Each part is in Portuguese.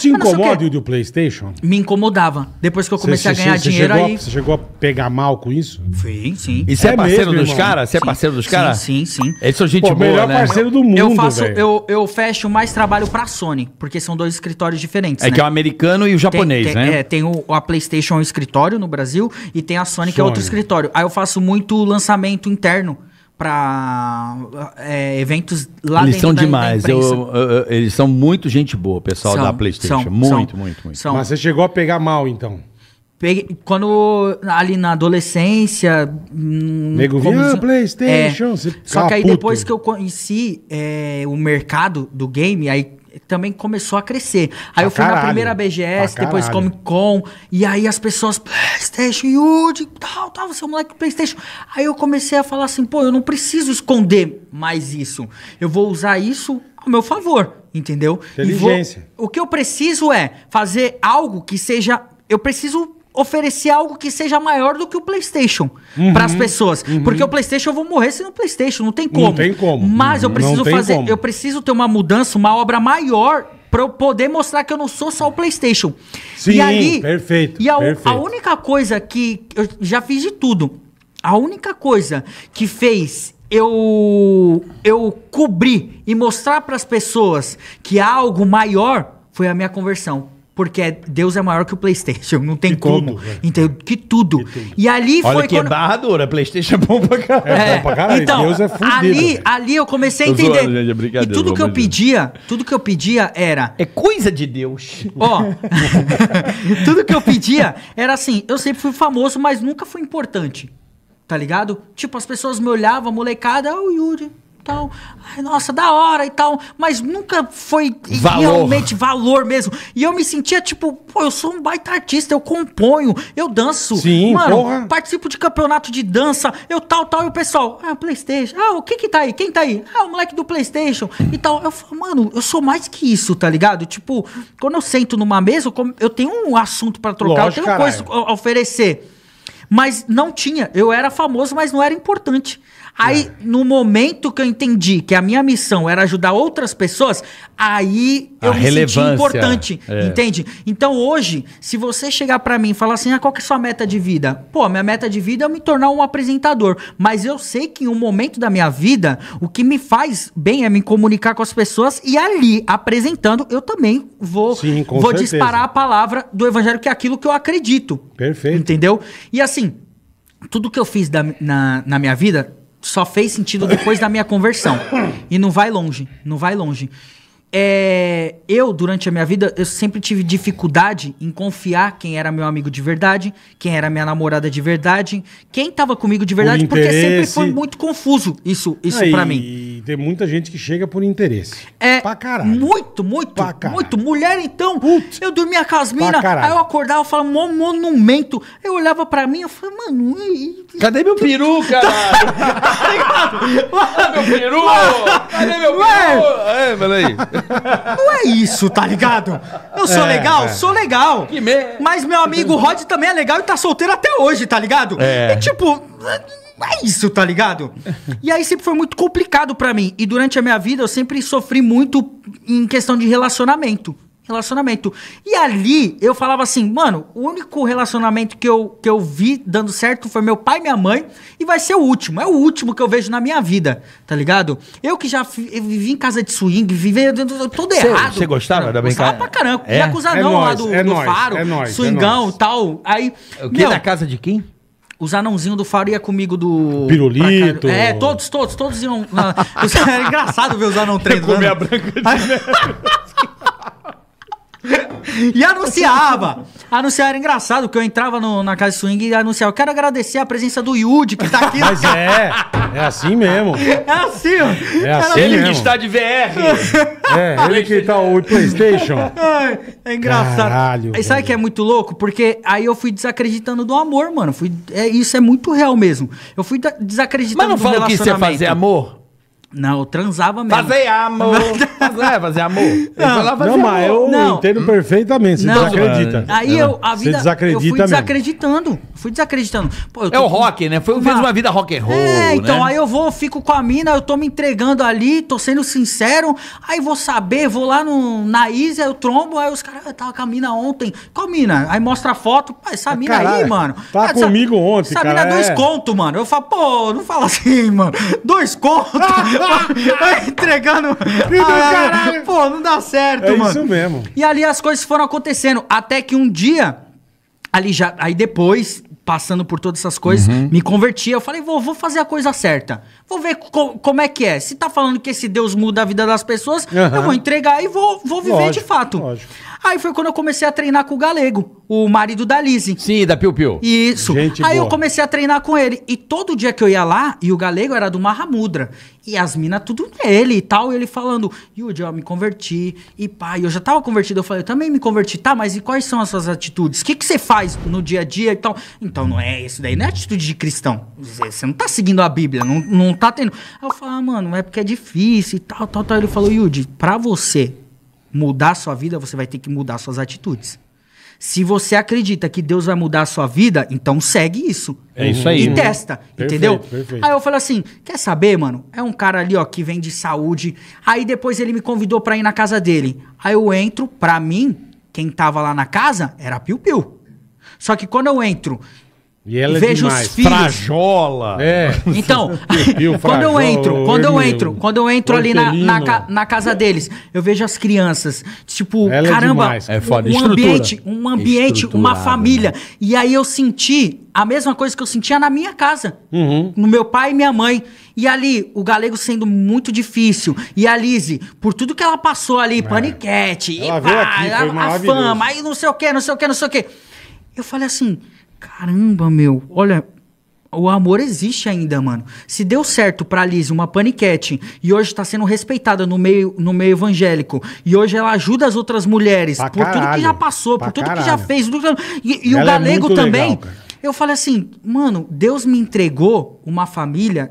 Te ah, incomoda o do PlayStation? Me incomodava. Depois que eu comecei cê, a ganhar cê, cê dinheiro chegou, aí. Você chegou a pegar mal com isso? Sim, sim. E você é, é, parceiro mesmo, dos caras? Você é parceiro dos caras? Sim, sim, sim. Eles são gente Pô, boa, melhor né? parceiro do mundo, Eu faço, eu, eu fecho mais trabalho pra Sony, porque são dois escritórios diferentes, É né? que é o americano e o japonês, tem, tem, né? É, tem o, a PlayStation um escritório no Brasil e tem a Sony, Sony, que é outro escritório. Aí eu faço muito lançamento interno para é, eventos lá eles dentro são da, demais da eles são muito gente boa pessoal são, da PlayStation são, muito, são, muito muito muito mas você chegou a pegar mal então Peguei, quando ali na adolescência hum, nego via ah, é, PlayStation é, só que aí puto. depois que eu conheci é, o mercado do game aí também começou a crescer. Aí ah, eu fui caralho. na primeira BGS, ah, depois Comic Con, e aí as pessoas, PlayStation, Yudi, tal, tal, você é um moleque PlayStation. Aí eu comecei a falar assim, pô, eu não preciso esconder mais isso. Eu vou usar isso ao meu favor, entendeu? Inteligência. Vou, o que eu preciso é fazer algo que seja. Eu preciso oferecer algo que seja maior do que o PlayStation uhum, para as pessoas, uhum. porque o PlayStation eu vou morrer sem o PlayStation, não tem como. Não tem como. Mas eu uhum. preciso fazer, como. eu preciso ter uma mudança, uma obra maior para eu poder mostrar que eu não sou só o PlayStation. Sim, e aí, perfeito. E a, perfeito. a única coisa que eu já fiz de tudo, a única coisa que fez eu eu cobrir e mostrar para as pessoas que há algo maior foi a minha conversão porque Deus é maior que o PlayStation, não tem como. Tudo, né? então, que tudo. que tudo. E ali Olha foi que quando... é a PlayStation é bom pra caralho. É. Bom pra caralho. Então, Deus é fudido. Ali, ali eu comecei a entender. Zoando, gente, é e tudo que eu pedia, tudo que eu pedia era É coisa de Deus. Ó. tudo que eu pedia era assim, eu sempre fui famoso, mas nunca fui importante. Tá ligado? Tipo, as pessoas me olhavam, molecada, ah, o Yuri tal. Então, ai, nossa, da hora e tal. Mas nunca foi valor. realmente valor mesmo. E eu me sentia tipo, pô, eu sou um baita artista, eu componho, eu danço. Sim, Mano, porra. participo de campeonato de dança, eu tal, tal. E o pessoal, ah, Playstation. Ah, o que que tá aí? Quem tá aí? Ah, o moleque do Playstation e tal. Eu falo, mano, eu sou mais que isso, tá ligado? Tipo, quando eu sento numa mesa, eu tenho um assunto para trocar, Lógico, eu tenho caralho. coisa a oferecer. Mas não tinha. Eu era famoso, mas não era importante. Aí, é. no momento que eu entendi que a minha missão era ajudar outras pessoas, aí a eu me senti importante, é. entende? Então, hoje, se você chegar para mim e falar assim, ah, qual que é a sua meta de vida? Pô, minha meta de vida é me tornar um apresentador, mas eu sei que em um momento da minha vida, o que me faz bem é me comunicar com as pessoas e ali, apresentando, eu também vou, Sim, vou disparar a palavra do evangelho, que é aquilo que eu acredito. Perfeito. Entendeu? E assim, tudo que eu fiz da, na, na minha vida só fez sentido depois da minha conversão. E não vai longe, não vai longe. É, eu, durante a minha vida, eu sempre tive dificuldade em confiar quem era meu amigo de verdade, quem era minha namorada de verdade, quem tava comigo de verdade, porque sempre foi muito confuso isso, isso para mim tem muita gente que chega por interesse. É. Pra caralho. Muito, muito. Pra caralho. Muito. Mulher, então. Putz. Eu dormia com as minas, aí eu acordava e falava, mó monumento. Eu olhava pra mim, eu falei, mano. E... Cadê meu peru, tá caralho? tá ligado? Cadê meu peru? Cadê meu peru? É, peraí. Não é isso, tá ligado? Eu sou é, legal? É. Sou legal. Que merda. Mas meu amigo Rod também é legal e tá solteiro até hoje, tá ligado? É. E tipo é isso, tá ligado? E aí sempre foi muito complicado para mim. E durante a minha vida eu sempre sofri muito em questão de relacionamento. Relacionamento. E ali eu falava assim, mano, o único relacionamento que eu, que eu vi dando certo foi meu pai e minha mãe, e vai ser o último. É o último que eu vejo na minha vida, tá ligado? Eu que já vivi em casa de swing, vivi todo Cê, errado. Você gostava da brincadeira? Gostava pra caramba. É? Yakuza é não lá do, é do nóis, Faro, é nóis, swingão é e é tal. Aí, o que meu, da casa de quem? Os anãozinhos do Faro ia comigo do. Pirulito. É, todos, todos, todos iam. Na... Era engraçado ver os anão treinando. Comer a branca de neve. e anunciava anunciaram, engraçado, que eu entrava no, na casa de swing e anunciava, eu quero agradecer a presença do Yudi, que tá aqui. Mas é, é assim mesmo. É assim, ó. É assim, assim. ele mesmo. que está de VR. É, ele que tá o Playstation. É, é engraçado. Caralho. E sabe que é muito louco? Porque aí eu fui desacreditando do amor, mano. Fui, é, isso é muito real mesmo. Eu fui desacreditando do relacionamento. Mas não fala que isso é fazer amor? Não, eu transava mesmo. Fazer amor. fazer, é, fazer amor. Não, lá, não mas eu não. entendo perfeitamente. Você não, desacredita. Aí eu, a vida, você desacredita eu fui desacreditando. Mesmo. Fui desacreditando. Pô, É o rock, né? Foi, uma vida rock and roll, É, né? então né? aí eu vou, fico com a mina, eu tô me entregando ali, tô sendo sincero. Aí vou saber, vou lá no, na Isa, eu trombo, aí os caras, eu ah, tava com a mina ontem. Qual mina? Aí mostra a foto, essa mina Caralho, aí, mano. Tá ah, essa, comigo ontem, essa cara. Essa mina é dois conto, mano. Eu falo, pô, não fala assim, mano. Dois conto. Ah! entregando. caralho. Pô, não dá certo, é mano. É isso mesmo. E ali as coisas foram acontecendo. Até que um dia, ali já. Aí depois, passando por todas essas coisas, uhum. me converti. Eu falei, vou, vou fazer a coisa certa. Vou ver co como é que é. Se tá falando que esse Deus muda a vida das pessoas, uhum. eu vou entregar e vou, vou viver lógico, de fato. Lógico. Aí foi quando eu comecei a treinar com o Galego, o marido da Lizzie. Sim, da Piu Piu. Isso. Gente Aí boa. eu comecei a treinar com ele. E todo dia que eu ia lá, e o Galego era do Mahamudra. E as minas tudo nele e tal. E ele falando, Yudi, eu me converti. E pai, eu já tava convertido. Eu falei, eu também me converti. Tá, mas e quais são as suas atitudes? O que, que você faz no dia a dia e tal? Então, não é isso daí, não é atitude de cristão. Você não tá seguindo a Bíblia, não, não tá tendo. Aí eu falo, ah, mano, é porque é difícil e tal, tal, tal. Ele falou, Yudi, pra você mudar a sua vida, você vai ter que mudar suas atitudes. Se você acredita que Deus vai mudar a sua vida, então segue isso. É isso aí. E testa, perfeito, entendeu? Perfeito. Aí eu falei assim: quer saber, mano? É um cara ali, ó, que vem de saúde. Aí depois ele me convidou pra ir na casa dele. Aí eu entro, pra mim, quem tava lá na casa era Piu Piu. Só que quando eu entro e ela é vejo demais. os filhos. Frajola. É. Então, quando eu entro, quando eu entro, quando eu entro ali na, na, na, casa deles, eu vejo as crianças, tipo, ela é caramba, é é foda. um ambiente, um ambiente, uma né? família. Né? E aí eu senti a mesma coisa que eu sentia na minha casa, uhum. no meu pai e minha mãe. E ali, o galego sendo muito difícil. E a Lise, por tudo que ela passou ali, é. paniquete, ela e pá, aqui, a, a fama, aí não sei o que, não sei o que, não sei o que. Eu falei assim, Caramba, meu. Olha, o amor existe ainda, mano. Se deu certo pra Liz uma paniquete e hoje tá sendo respeitada no meio, no meio evangélico e hoje ela ajuda as outras mulheres pra por caralho, tudo que já passou, por tudo caralho. que já fez. E, e o é galego é também. Legal, eu falei assim, mano, Deus me entregou uma família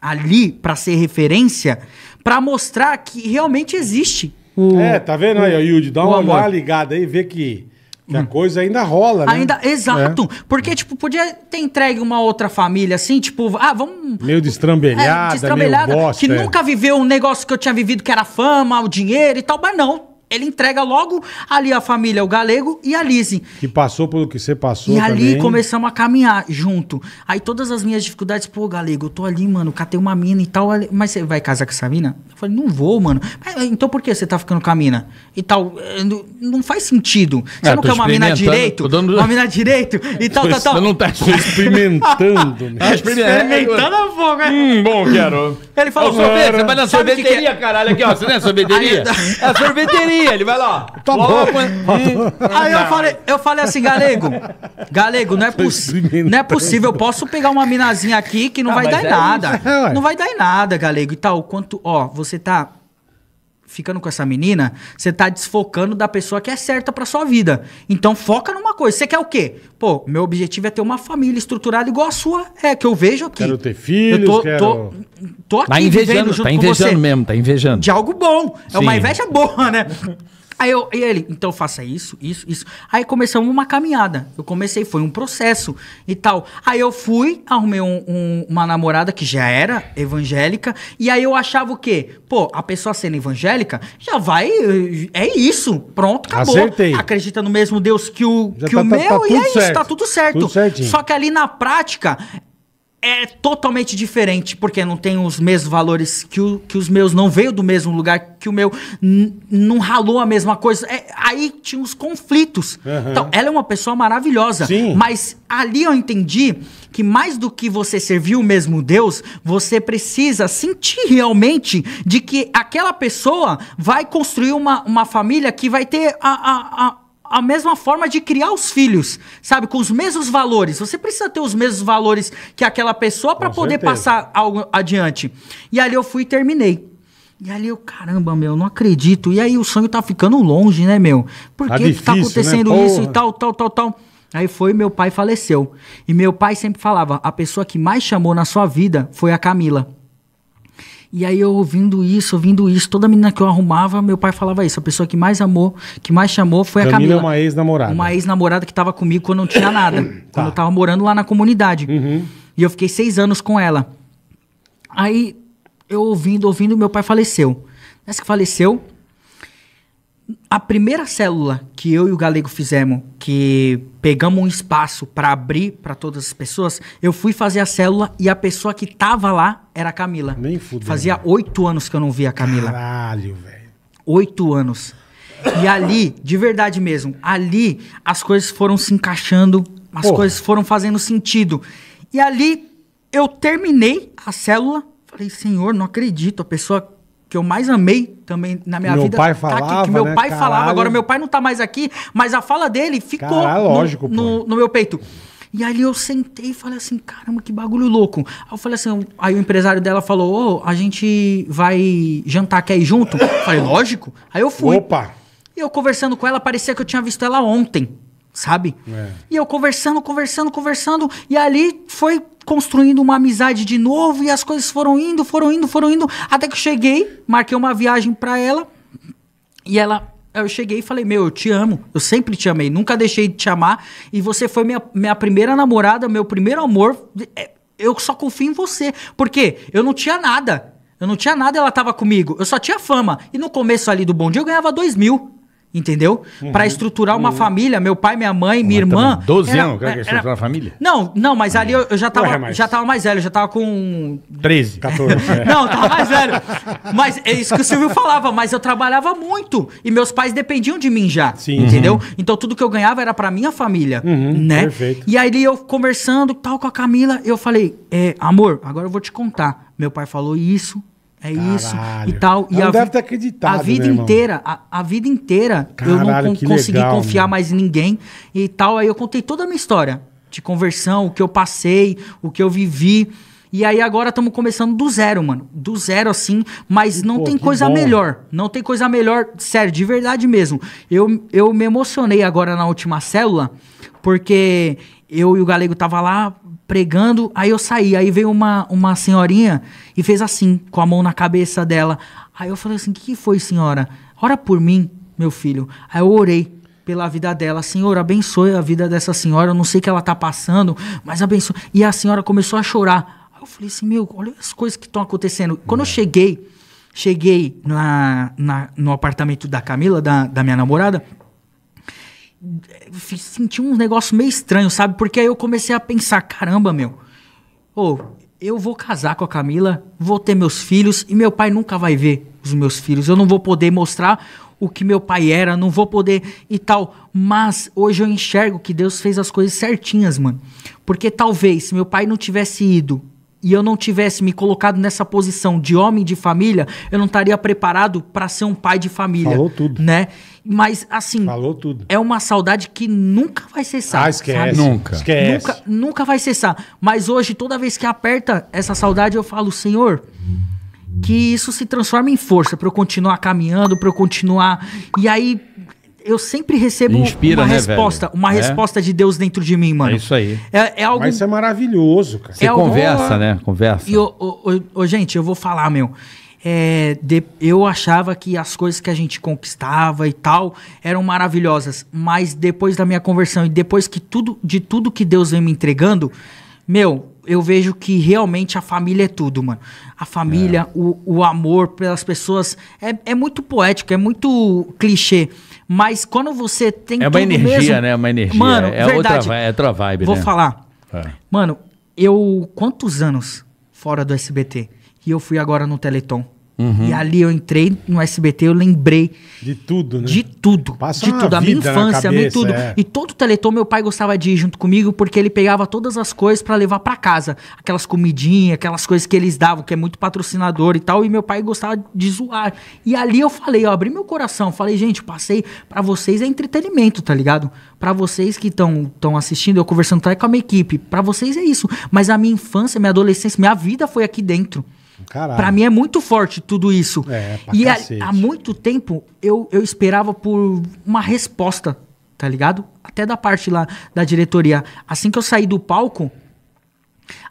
ali para ser referência para mostrar que realmente existe. O, é, tá vendo aí, o, Yudi? Dá uma olhada ligada aí, vê que que a coisa ainda rola, né? Ainda, exato. É. Porque, tipo, podia ter entregue uma outra família, assim, tipo, ah, vamos... Meio destrambelhada, é, destrambelhada meio bosta, que é. nunca viveu um negócio que eu tinha vivido, que era fama, o dinheiro e tal, mas não ele entrega logo ali a família, o Galego e a Lise. Que passou pelo que você passou. E também. ali começamos a caminhar junto. Aí todas as minhas dificuldades, pô, Galego, eu tô ali, mano, catei uma mina e tal. Mas você vai casar com essa mina? Eu falei, não vou, mano. Mas, ah, então por que você tá ficando com a mina? E tal. Eh, não faz sentido. Você é, não quer uma mina direito? Dando... Uma mina direito? E tal, tal, tal. Você não tá experimentando. Né? tá experimentando a fogo, é. Hum, bom, quero. Ele falou, sorvete, você vai na sorveteria, que que é? caralho, aqui, ó. Você não é sorveteria? é sorveteria ele vai lá. Tomou. Tá aí eu falei, eu falei assim, galego, galego, não é, poss... não é possível, eu posso pegar uma minazinha aqui que não ah, vai dar em é nada. É, não vai dar em nada, galego, e tal, quanto, ó, você tá ficando com essa menina, você tá desfocando da pessoa que é certa para sua vida. Então foca numa coisa. Você quer o quê? Pô, meu objetivo é ter uma família estruturada igual a sua. É que eu vejo aqui. Quero ter filhos, eu tô, quero... tô, tô tá aqui tá invejando, junto tá invejando com você. mesmo, tá invejando. De algo bom. É Sim. uma inveja boa, né? Aí eu, e ele, então faça isso, isso, isso. Aí começamos uma caminhada. Eu comecei, foi um processo e tal. Aí eu fui, arrumei um, um, uma namorada que já era evangélica. E aí eu achava o quê? Pô, a pessoa sendo evangélica já vai. É isso. Pronto, acabou. Acertei. Acredita no mesmo Deus que o, que tá, o meu tá, tá e é certo. isso, tá tudo certo. Tudo Só que ali na prática é totalmente diferente, porque não tem os mesmos valores que, o, que os meus, não veio do mesmo lugar que o meu, não ralou a mesma coisa. É, aí tinha uns conflitos. Uhum. Então, ela é uma pessoa maravilhosa. Sim. Mas ali eu entendi que mais do que você servir o mesmo Deus, você precisa sentir realmente de que aquela pessoa vai construir uma, uma família que vai ter a, a, a a mesma forma de criar os filhos, sabe? Com os mesmos valores. Você precisa ter os mesmos valores que aquela pessoa para poder certeza. passar algo adiante. E ali eu fui e terminei. E ali eu, caramba, meu, não acredito. E aí o sonho tá ficando longe, né, meu? Por tá que, difícil, que tá né? acontecendo né? isso e tal, tal, tal, tal? Aí foi, meu pai faleceu. E meu pai sempre falava: a pessoa que mais chamou na sua vida foi a Camila. E aí eu ouvindo isso, ouvindo isso, toda menina que eu arrumava, meu pai falava isso. A pessoa que mais amou, que mais chamou foi Camila a Camila. É Camila é uma ex-namorada. Uma ex-namorada que estava comigo quando não tinha nada. tá. Quando eu estava morando lá na comunidade. Uhum. E eu fiquei seis anos com ela. Aí eu ouvindo, ouvindo, meu pai faleceu. Nessa que faleceu, a primeira célula que eu e o Galego fizemos, que pegamos um espaço para abrir para todas as pessoas, eu fui fazer a célula e a pessoa que tava lá era a Camila. Nem fudeu. Fazia né? oito anos que eu não via a Camila. Caralho, velho. Oito anos. E ali, de verdade mesmo, ali as coisas foram se encaixando, as Porra. coisas foram fazendo sentido. E ali eu terminei a célula, falei, senhor, não acredito, a pessoa que eu mais amei também na minha meu vida. Meu pai falava, tá aqui, que meu né? pai Caralho. falava. Agora meu pai não tá mais aqui, mas a fala dele ficou Caralho, lógico, no, no, meu peito. E ali eu sentei e falei assim, caramba, que bagulho louco. Aí eu falei assim, aí o empresário dela falou, ô, oh, a gente vai jantar, aqui aí junto? Eu falei, lógico. Aí eu fui. Opa! E eu conversando com ela, parecia que eu tinha visto ela ontem sabe? É. E eu conversando, conversando, conversando, e ali foi construindo uma amizade de novo, e as coisas foram indo, foram indo, foram indo, até que eu cheguei, marquei uma viagem para ela, e ela. Eu cheguei e falei, meu, eu te amo, eu sempre te amei, nunca deixei de te amar, e você foi minha, minha primeira namorada, meu primeiro amor, é, eu só confio em você, porque eu não tinha nada, eu não tinha nada, ela tava comigo, eu só tinha fama, e no começo ali do Bom Dia eu ganhava dois mil, Entendeu? Uhum. Para estruturar uma uhum. família, meu pai, minha mãe, minha mas irmã. 12 era, anos, cara, é é era, estruturar uma família? Não, não, mas ali eu, eu já, tava, mas... já tava mais velho, já tava com. 13, 14. É. não, tava mais velho. Mas é isso que o Silvio falava, mas eu trabalhava muito. E meus pais dependiam de mim já. Sim. Entendeu? Uhum. Então tudo que eu ganhava era para minha família. Uhum, né? Perfeito. E aí eu conversando tal com a Camila, eu falei: amor, agora eu vou te contar. Meu pai falou isso, é isso e tal. E não deve ter acreditado. A vida né, inteira, a, a, vida inteira, Caralho, eu não con consegui legal, confiar mano. mais em ninguém e tal. Aí eu contei toda a minha história de conversão, o que eu passei, o que eu vivi. E aí agora estamos começando do zero, mano. Do zero assim, mas não Pô, tem coisa bom. melhor. Não tem coisa melhor, sério, de verdade mesmo. Eu, eu me emocionei agora na última célula, porque eu e o Galego tava lá pregando, aí eu saí. Aí veio uma, uma senhorinha e fez assim, com a mão na cabeça dela. Aí eu falei assim: o que foi, senhora? Ora por mim, meu filho. Aí eu orei pela vida dela. Senhor, abençoe a vida dessa senhora. Eu não sei o que ela tá passando, mas abençoe. E a senhora começou a chorar. Aí eu falei assim: meu, olha as coisas que estão acontecendo. Quando eu é. cheguei, cheguei na, na, no apartamento da Camila, da, da minha namorada senti um negócio meio estranho, sabe? Porque aí eu comecei a pensar, caramba, meu. Ô, eu vou casar com a Camila, vou ter meus filhos e meu pai nunca vai ver os meus filhos. Eu não vou poder mostrar o que meu pai era, não vou poder e tal. Mas hoje eu enxergo que Deus fez as coisas certinhas, mano. Porque talvez se meu pai não tivesse ido e eu não tivesse me colocado nessa posição de homem de família, eu não estaria preparado para ser um pai de família. Falou tudo. Né? Mas, assim. Falou tudo. É uma saudade que nunca vai cessar. Ah, esquece. Sabe? Nunca. Esquece. Nunca, nunca vai cessar. Mas hoje, toda vez que aperta essa saudade, eu falo, Senhor. Que isso se transforma em força para eu continuar caminhando, para eu continuar. E aí, eu sempre recebo Inspira, uma né, resposta, velho? uma é? resposta de Deus dentro de mim, mano. É isso aí. É, é algo. Mas isso é maravilhoso, cara. Você é conversa, né? Conversa. E eu, gente, eu vou falar, meu. É, de, eu achava que as coisas que a gente conquistava e tal eram maravilhosas, mas depois da minha conversão e depois que tudo, de tudo que Deus vem me entregando, meu, eu vejo que realmente a família é tudo, mano. A família, é. o, o amor pelas pessoas. É, é muito poético, é muito clichê. Mas quando você tem É uma energia, mesmo... né? É uma energia. Mano, é, verdade, outra, é outra vibe, Vou né? falar. É. Mano, eu... Quantos anos fora do SBT? E eu fui agora no Teleton. Uhum. E ali eu entrei no SBT, eu lembrei. De tudo, né? De tudo. Passa de tudo. A minha infância, de tudo. É. E todo o Teleton, meu pai gostava de ir junto comigo, porque ele pegava todas as coisas para levar para casa. Aquelas comidinhas, aquelas coisas que eles davam, que é muito patrocinador e tal. E meu pai gostava de zoar. E ali eu falei, eu abri meu coração. Falei, gente, passei. para vocês é entretenimento, tá ligado? para vocês que estão assistindo, eu conversando com a minha equipe. para vocês é isso. Mas a minha infância, minha adolescência, minha vida foi aqui dentro. Caralho. Pra mim é muito forte tudo isso. É, pra e há, há muito tempo eu, eu esperava por uma resposta, tá ligado? Até da parte lá da diretoria. Assim que eu saí do palco,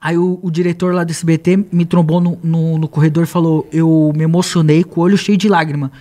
Aí o, o, diretor lá do SBT me trombou no, no, no, corredor e falou: Eu me emocionei com o olho cheio de lágrima.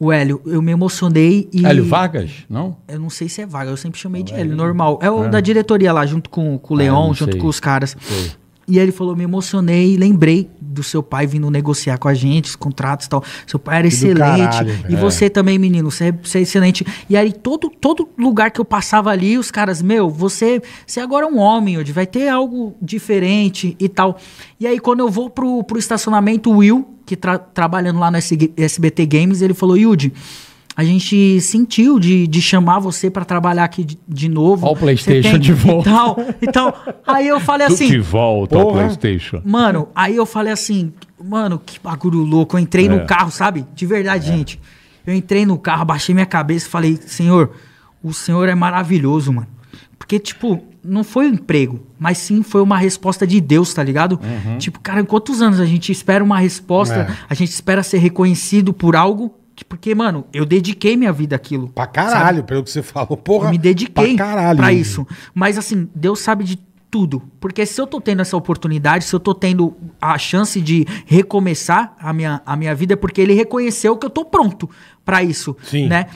O Hélio, eu me emocionei e. Hélio Vagas? Não? Eu não sei se é vaga eu sempre chamei de Hélio, normal. É o é. da diretoria lá, junto com, com o é, Leon, ah, junto sei. com os caras. Sei. E ele falou: Me emocionei e lembrei do seu pai vindo negociar com a gente, os contratos e tal. Seu pai era excelente. Caralho, e é. você também, menino, você é, você é, excelente. E aí, todo, todo lugar que eu passava ali, os caras, meu, você, você agora é um homem, hoje vai ter algo diferente e tal. E aí, quando eu vou pro, pro estacionamento, o Will, que tá tra trabalhando lá no SBT Games, ele falou, Yudi, a gente sentiu de, de chamar você para trabalhar aqui de, de novo. Olha o PlayStation tem, de volta. então, aí eu falei assim. De volta ao PlayStation. Mano, aí eu falei assim, mano, que bagulho louco. Eu entrei é. no carro, sabe? De verdade, é. gente. Eu entrei no carro, baixei minha cabeça e falei, Senhor, o Senhor é maravilhoso, mano. Porque, tipo, não foi um emprego, mas sim foi uma resposta de Deus, tá ligado? Uhum. Tipo, cara, quantos anos a gente espera uma resposta, é. a gente espera ser reconhecido por algo porque, mano, eu dediquei minha vida àquilo. Pra caralho, sabe? pelo que você falou, porra. Eu me dediquei pra, caralho, pra isso. Mas assim, Deus sabe de tudo. Porque se eu tô tendo essa oportunidade, se eu tô tendo a chance de recomeçar a minha, a minha vida, é porque ele reconheceu que eu tô pronto para isso. Sim. né?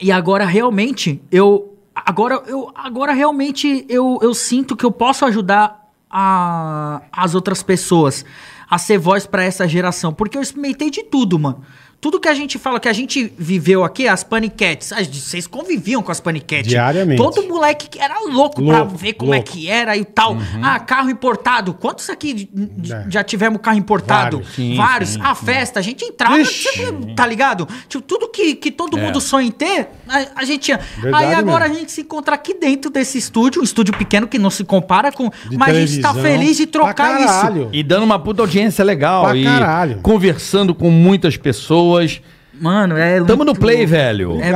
E agora, realmente, eu. Agora, eu, agora realmente, eu, eu sinto que eu posso ajudar a, as outras pessoas a ser voz para essa geração. Porque eu experimentei de tudo, mano. Tudo que a gente fala, que a gente viveu aqui, as paniquetes, vocês conviviam com as paniquetes. Diariamente. Todo moleque que era louco, louco pra ver como é louco. é que era e tal. Uhum. Ah, carro importado. Quantos aqui é. já tivemos carro importado? Vários. Sim, Vários. Sim, a sim. festa, a gente entrava, tipo, tá ligado? Tipo, tudo que, que todo é. mundo sonha em ter, a, a gente tinha. Aí agora mesmo. a gente se encontra aqui dentro desse estúdio, um estúdio pequeno que não se compara com... De mas a gente tá feliz de trocar isso. E dando uma puta audiência legal. Pra e caralho. conversando com muitas pessoas pessoas. Mano, é. Tamo no Play, louco. velho. É